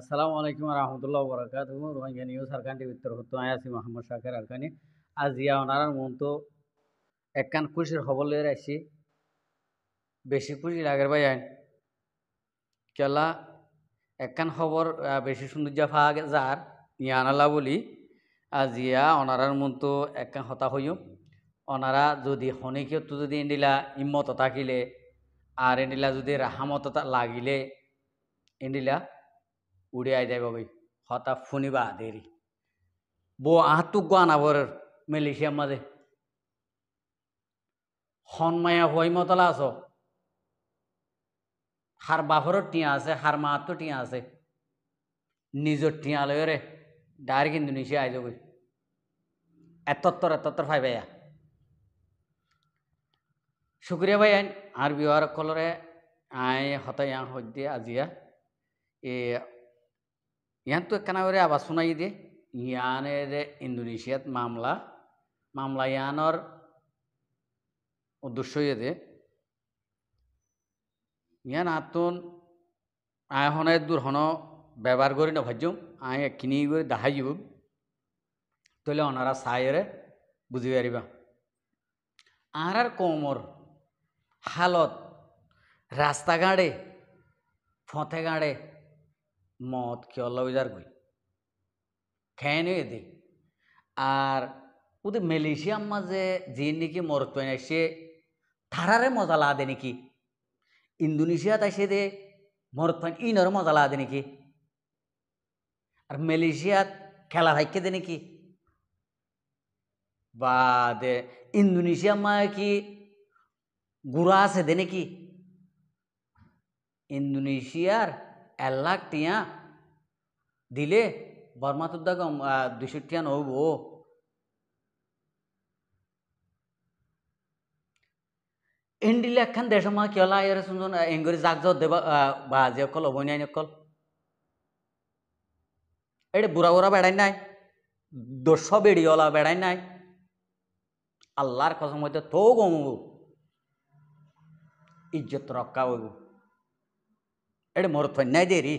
আসসালামু আলাইকুম রহমতুল্লাহ বরকাত রোহিঙ্গা নিউজ আরকান টিভিত্তর হতো আয়াসি মোহাম্মদ শাকের আরকানি আজ ইয়া ওনার মন তো একখান খুশির খবর লয়ে রাখছি বেশি খুশি লাগের ভাই আইন কেলা একখান খবর বেশি সৌন্দর্য ভাগ যার ইয়ানালা বলি আজ ইয়া ওনারার মন তো একখান হতা হইও ওনারা যদি শনিকেও তো যদি এন্ডিলা ইম্মত থাকিলে আর এন্ডিলা যদি রাহামত লাগিলে এন্ডিলা উড়ে আই যাই বাবাই হতা ফুনিবা দেরি বো আহাতুক গান আবরের মালয়েশিয়ার মাঝে হনমায়া হই মতলা আস হার বাপরও টিয়া আছে হার মাহাতো টিয়া আছে নিজের টিয়া লয় রে ডাইরেক্ট ইন্দোনেশিয়া আই যাবি এতত্তর এতত্তর ফাই ভাইয়া শুক্রিয়া ভাই আইন আর বিহার কলরে আই হতায়া হদ্দে আজিয়া এ ইয়ান তো কেনাগরে আবার শোনাই দে ইয়ানের ইন্দোনেশিয়াত মামলা মামলা ইয়ানোর উদ্দেশ্যই দে ইয়ান আতুন আয় হনায় দূর হন ব্যবহার করি না ভাজ্যম আয় কিনি করে দাহাই যাব তাহলে ওনারা সায়েরে বুঝি পারিবা আর আর কমর হালত রাস্তাঘাটে ফতে গাড়ে মদ খেয়লা ওইদার গই খেয়ে এদি আর ওদের মালয়েশিয়ার মাঝে যে নাকি মরত সে থারারে মজা লাদে নাকি ইন্দোনেশিয়া তাই সে দে মরত ইনারও মজা লাদে নাকি আর মালয়েশিয়াত খেলা ভাইকে দে নাকি বা দে ইন্দোনেশিয়ার মা কি গুড়া আছে দে নাকি ইন্দোনেশিয়ার লাখ টিয়া দিলে বর্মাতুর দা দুশো টিয়া নব এন্ডিলে একখান দেশ মা কেলা এর শুনছুন এঙ্গরি জাগ জগ দেবা বা অকল অবৈনাই অকল এটা বুড়া বুড়া বেড়াই নাই দোষ বেড়িওলা বেড়াই নাই আল্লাহর কথা মধ্যে তো গমু ইজ্জত রক্ষা হইব এটা মোর থন্যায় দেরি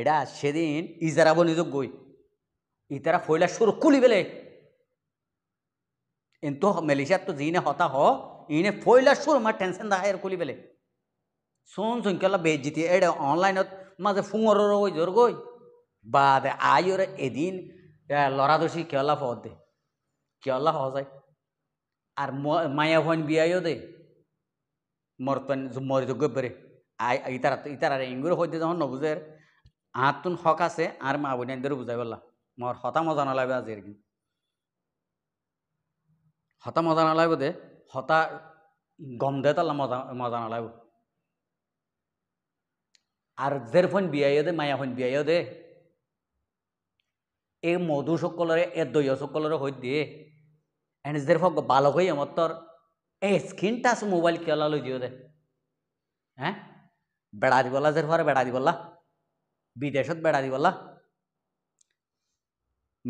এটা সেদিন ইজারাব নিজক গই ইতারা ফইলা সুর খুলি বেলে কিন্তু মেলেশিয়াত তো যিনে হতা হ ইনে ফইলা সুর মা টেনশন দেখা এর খুলি বেলে সোন কে বেজ জিতি এটা অনলাইনত মাঝে ফুঙর ওই জোর গই বা আই ওরে এদিন লড়াদোষী কেলা ফ দে কেলা হ যায় আর মায়া ভন বিয়াইও দে মর্তন মরিযোগ্য বেড়ে আই ইতার ইতারারে ইঙ্গুর হইতে যখন নবুজের আহাতুন হক আছে আর মা বোনের বুঝাই বললা মর হতা মজা নলাইবে আজির কি হতা মজা নলাইব দে হতা গম দে তাল্লা মজা মজা নলাইব আর জের ফোন বিয়াই দে মায়া ফোন বিয়াই দে এই মধু সকলরে এ দৈ সকলরে হৈ দিয়ে এনে জের ফক বালক হই আমার তোর এই স্ক্রিন টাচ মোবাইল খেলা লই দিও দে হ্যাঁ বেড়া দিবলা যে ঘরে বেড়া দিব বিদেশত বেড়া দিব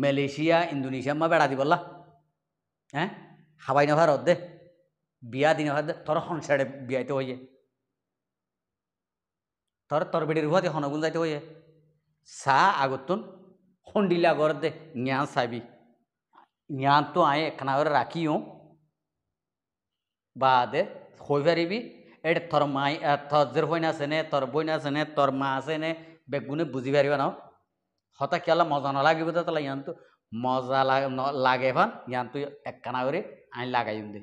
মালয়েশিয়া ইন্দোনেশিয়া মা বেড়া দিব হ্যাঁ হাবাই নভার দে বিয়া দিন তোর সংসারে বিয়াইতে হইয়ে তোর তোর বেড়ির রুহাতে হনগুন যাইতে হইয়ে চা আগতুন সন্দিলে আগর দে জ্ঞান চাবি জ্ঞান তো আয় একখানা রাখিও বা দে হয়ে পারিবি এটা তোর মাই তোর বইন আছে নে তোর বইন আছে নে তোর মা আছে নে বেগুনে বুঝি পারিবা না হতা কেলা মজা নালাগিব তো তাহলে ইয়ান তো মজা লাগে ভান ইয়ান তুই এক কানা করে আইন লাগাইম দে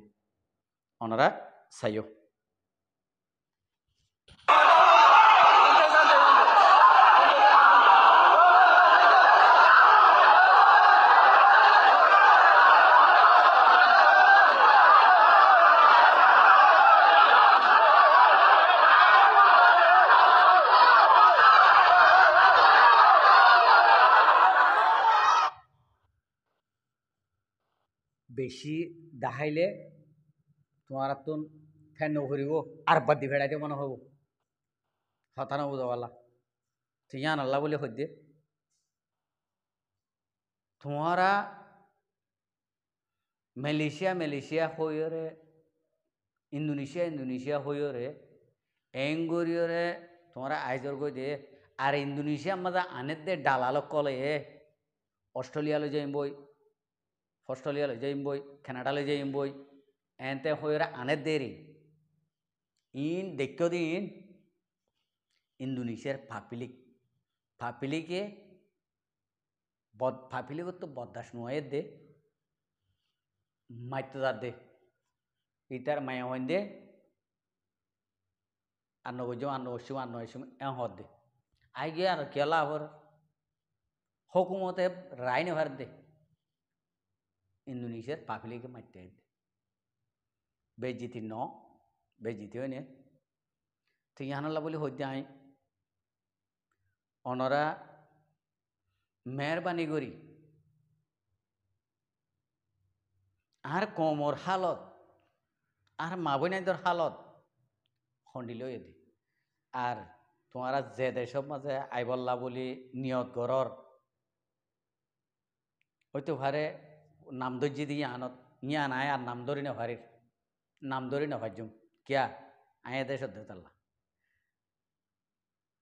ওনারা সাইও বেশি দাহাইলে তোমার তো ফ্যান নঘুরিব আর বাদি ভেড়াইতে মনে হব হতা না তো ইয়া ইয়ান আল্লাহ বলে হইতে তোমারা মালয়েশিয়া মালয়েশিয়া হইরে ইন্দোনেশিয়া ইন্দোনেশিয়া হইরে এঙ্গরিয়রে তোমরা আইজর গই দে আর ইন্দোনেশিয়া মাঝে আনের দে ডালালো কলে অস্ট্রেলিয়ালো যাই বই যাইম ഓസ്ട്രേലിയയിൽ যাইম বই ചെയ്യുമ്പോൾ എൻ്റെ আনে দেরি ইন দেখো দিন ইন্দোনেশিয়ার ফাপিলিক ফাপিলিকে বদ ফাপিলিকত তো বদাস নয় দে মাইতদার দে ইতার মায়া হইন দে আর নগজ আর নবসিম আর নয়সিম এ হর দে আই গিয়ে আর কেলা হর হকুমতে রায় নেভার দে ইন্দোনেশিয়ার পাবলিকে মারতে বেজিতি ন বেজিতি হয় নে ঠিক ইহানাল্লা বলি হইতে আই অনরা মেহরবানি করি আর কমর হালত আর মা বোনাইদের হালত খন্ডিল এদি আর তোমারা যে দেশের মাঝে আইবল্লা বলি নিয়ত গড়র হইতে পারে নাম ধরছি দিয়ে আনত নিয়ে আনায় আর নাম ধরি না ভারির নাম ধরি না ভাজুম কিয়া আয় দেশ ধরতাল্লা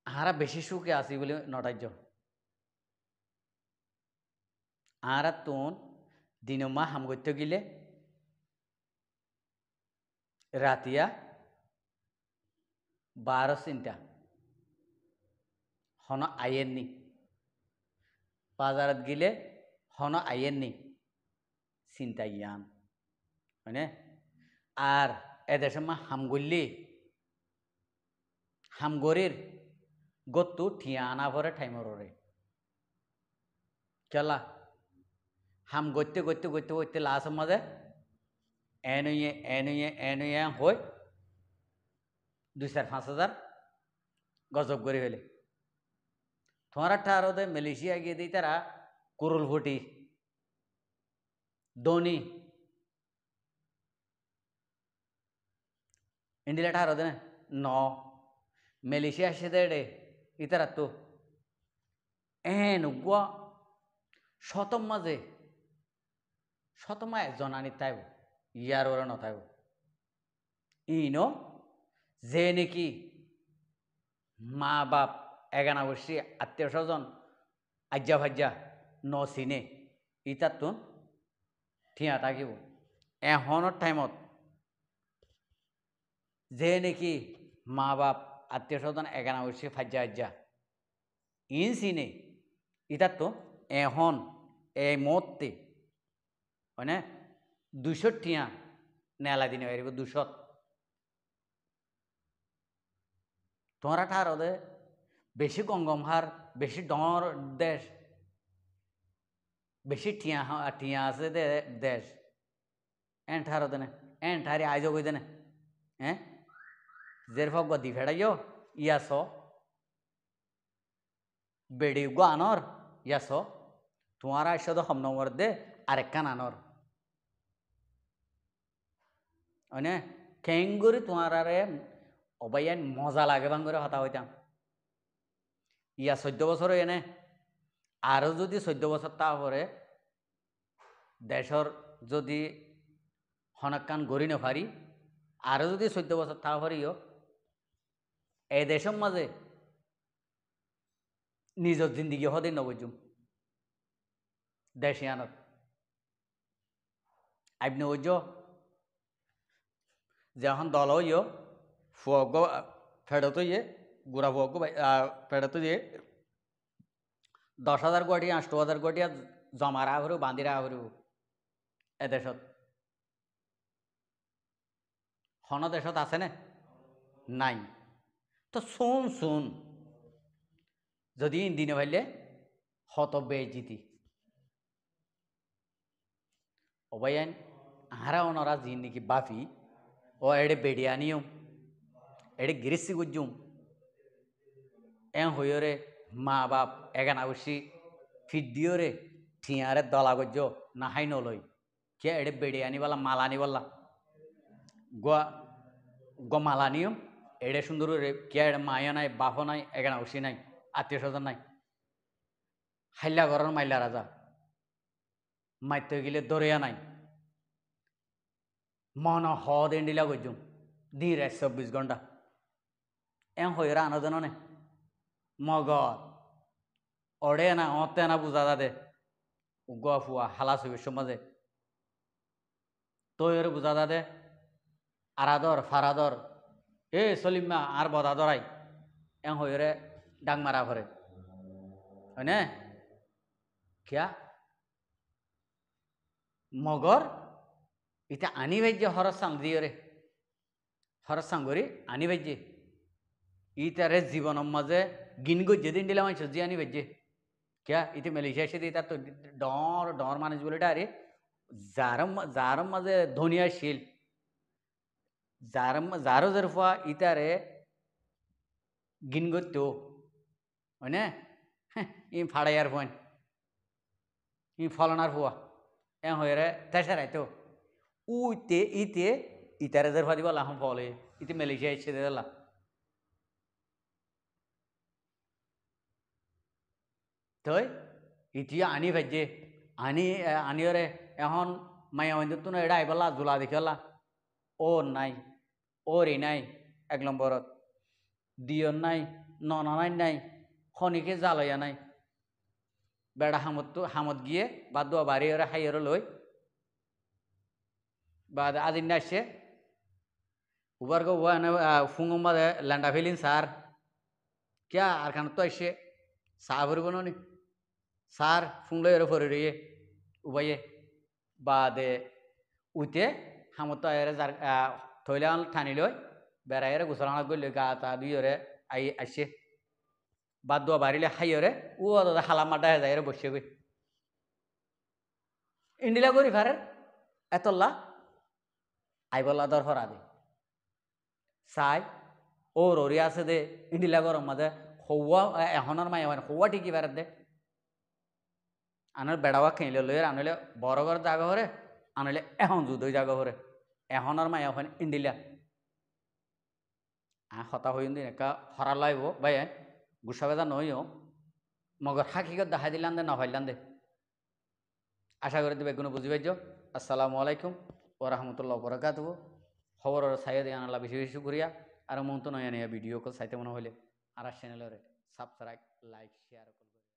আহারা বেশি সুখে আসি বলে নটাজ্য আহারা তোন মা হাম করতে গেলে রাতিয়া বারো চিন্তা হন আয়ের নি বাজারত গিলে হন আয়ের নি চিন্তাইয়াম হয়নে আর এদের সময় হামগুল্লি হামগরির গত্তু ঠিয়া আনা ভরে ঠাইমরে চলা হাম গইতে গইতে গইতে গইতে লাস মাঝে এনুয়ে এনুয়ে এনুয়ে হই দুই চার পাঁচ হাজার গজব করে হইলে তোমারা ঠারদে মালয়েশিয়া গিয়ে দিই তারা কুরুল ফুটি धोनी ಇಂಡಿಲೆಟ್ ಆರೋದನ ন ಮೆಲೇಷಿಯಾ ಸಿದೆಡೆ ಈ ಥರ ತು ಏನು ಗುವ শতম্মা যে শতমা জনানি তাইব ইয়ার ওরা নতাইব ইন যে নাকি মা বাপ এগানা বসি আত্মীয় স্বজন আজ্জা ভাজ্জা ন সিনে ইতার তুন ঠিয়া থাকিব এহনৰ টাইমত যে নেকি মা বাপ আত্মীয় স্বজন এগানা উঠছে ফাজ্যা আজ্যা ইন চিনে ইতার তো এখন এ মতে মানে দুশত ঠিয়া নেলা দিনে এরকম দুশত তোমরা ঠার ওদের বেশি গঙ্গম বেছি বেশি ডর দেশ বেশি টিয়া টিয়া আছে দেশ এন ঠার দেনে এন ঠারে আইজ কই দেনে হ্যাঁ জের ফগ দি ফেড়াইও ইয়া স বেড়ি গো আনর ইয়া স তোমার আইসা তো হম নম্বর দে আরেকখান আনর অনে খেং করে তোমার আরে অবাইয়ান মজা লাগে বাঙ্গরে হতা হইতাম ইয়া চোদ্দ বছর এনে আরও যদি চৈদ্দ বছর তা পরে দেশর যদি হনাকান গড়ি নেফারি আরও যদি চৈদ্দ বছর তা পারিও এ দেশের মাঝে নিজের জিন্দিগি হদিন নবজুম দেশিয়ানত আইবনে যে এখন দল হইয় ফুয়গ ফেরত ইয়ে গুড়া ফুয়গ ফেরত ইয়ে দশ হাজার কোটি আষ্ট হাজার কোটি জমা রাখা বাঁধি বান্ধি রাখা এদেশত হন দেশত আছে নাই তো শুন শুন যদি দিনে ভাইলে হত বেজিতি অবাইন আহারা অনরা যি নাকি বাফি ও এড়ে বেড়িয়া নিয়ম এড়ে গ্রিসি গুজুম এ হইরে মা বাপ এগানা উসি ফিট দিও রে ঠিয়ারে দলা গজ্য নাহাই নলই কে এড়ে বেড়ে বলা মাল আনিবালা গোয়া মাল আনিও এড়ে সুন্দর রে কে এড়ে মায়া নাই বাপ নাই এগানা উসি নাই আত্মীয় স্বজন নাই হাইলা ঘর মাইলা রাজা মাইতে গেলে দরিয়া নাই মন হদ এন্ডিলা গজ্য দিন রে চব্বিশ ঘন্টা এম হইরা আনজননে মগর অড়ে না অতে না বুঝা দাদে গুয়া হালা হইবে সমাজে তৈর বুঝা দাদে আরাদর ফারাদর এ সলিমা আর বদা দরাই এং হইরে ডাং মারা ভরে হয়নে কিয়া মগর ইতা আনিবাই যে হরসাং দিয়ে হরসাং করি আনিবাই যে ইতারে জীবনের মাঝে गिनगुज्जे दिंडीला मानशुज्जे आणि वेज्जे क्या इथे मलेशियाशी येतात तो डॉर डॉर माणूस बोलटा अरे जारम जारम माझे धोनी आशिल जारम जारो जरफा इतारे गिनगुत्यो মানে ই ফাড়াইয়ার ফোন ই ফলনার ফুয়া এ হয়ে রে তেসারাই তো উইতে ইতে ইতারে জরফা দিবা লাহম ফলে ইতে মালয়েশিয়া এসে দিলা থৈ এতিয়া আনি ভাজ্যে আনি আনিৰে এখন মায়া মন্দিৰটো নহয় আহিব আহিবলা জোলা দেখিলা অ নাই অৰে নাই এক নম্বৰত দিয় নাই ননানাই নাই খনিকে জালয়া নাই বেড়া সামতটো সামত গিয়ে বা দুৱা হাই আৰু লৈ বা আজি নাইছে উবাৰ গোৱা এনে ফুঙম লেণ্ডা ছাৰ কিয় আৰ খানতো আহিছে চাহ ভৰিব ননি সার ফুংলয়ের ওপরে রয়ে উবাইয়ে বা দে উতে উইতে হামতায়ের যার থৈলা ঠানি লই বেড়াইয়ের গোসলানা গলি গা তা দুইরে আই আসে বাদ দোয়া বাড়িলে হাইয়রে ও দাদা হালামা ডাহে যায় বসে গই ইন্ডিলা করি ফারের এতল্লা আইবল্লা দর দে চাই ও ররি আছে দে ইন্ডিলা গরম মাঝে হওয়া এহনের মাই হওয়া ঠিকই ফারের দে আনলে বেড়াওয়া খেলে লইয়ের আনলে বড়গড় জাগা হরে আনলে এখন যুদ্ধ জাগা হরে এখন আর মায়া ওখানে ইন্ডিলা আ হতা হইন দিন একা হরা লাইব বাই গুসা বেদা নইও মগর হাকিগত দেখাই দিলাম দে নহইলাম দে আশা করে দেবে কোনো বুঝি পাইছ আসসালামু আলাইকুম ও রহমতুল্লাহ বরকাত খবর সাইয়ে দিয়ে আনলা বেশি বেশি করিয়া আর মন তো নয় ভিডিও কল সাইতে মনে হলে আর চ্যানেলের সাবস্ক্রাইব লাইক শেয়ার